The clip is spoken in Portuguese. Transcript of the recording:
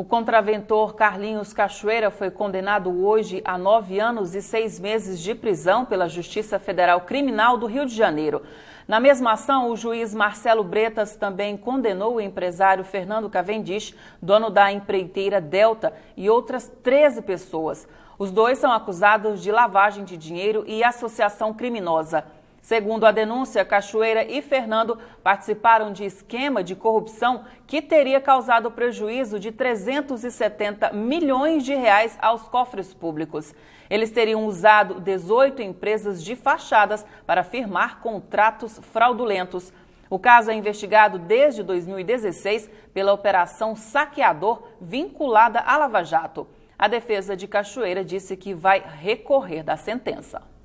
O contraventor Carlinhos Cachoeira foi condenado hoje a nove anos e seis meses de prisão pela Justiça Federal Criminal do Rio de Janeiro. Na mesma ação, o juiz Marcelo Bretas também condenou o empresário Fernando Cavendish, dono da empreiteira Delta, e outras 13 pessoas. Os dois são acusados de lavagem de dinheiro e associação criminosa. Segundo a denúncia, Cachoeira e Fernando participaram de esquema de corrupção que teria causado prejuízo de 370 milhões de reais aos cofres públicos. Eles teriam usado 18 empresas de fachadas para firmar contratos fraudulentos. O caso é investigado desde 2016 pela Operação Saqueador, vinculada à Lava Jato. A defesa de Cachoeira disse que vai recorrer da sentença.